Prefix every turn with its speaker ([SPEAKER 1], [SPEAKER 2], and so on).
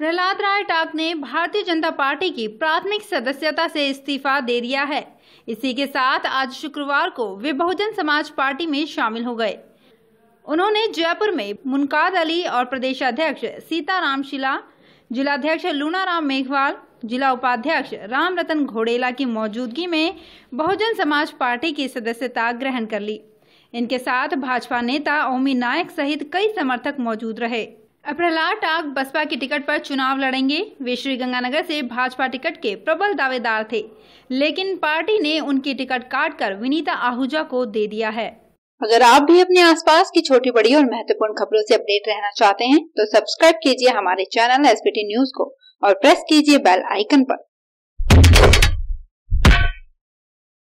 [SPEAKER 1] प्रहलाद राय टाक ने भारतीय जनता पार्टी की प्राथमिक सदस्यता से इस्तीफा दे दिया है इसी के साथ आज शुक्रवार को वे बहुजन समाज पार्टी में शामिल हो गए उन्होंने जयपुर में मुनकाद अली और प्रदेश अध्यक्ष सीताराम शिला जिलाध्यक्ष लूनाराम मेघवाल जिला उपाध्यक्ष राम रतन घोड़ेला की मौजूदगी में बहुजन समाज पार्टी की सदस्यता ग्रहण कर ली इनके साथ भाजपा नेता ओमी नायक सहित कई समर्थक मौजूद रहे प्रहलाद टाक बसपा की टिकट पर चुनाव लड़ेंगे वे श्रीगंगानगर से भाजपा टिकट के प्रबल दावेदार थे लेकिन पार्टी ने उनकी टिकट काटकर विनीता आहूजा को दे दिया है अगर आप भी अपने आसपास की छोटी बड़ी और महत्वपूर्ण खबरों से अपडेट रहना चाहते हैं तो सब्सक्राइब
[SPEAKER 2] कीजिए हमारे चैनल एस न्यूज को और प्रेस कीजिए बेल आइकन आरोप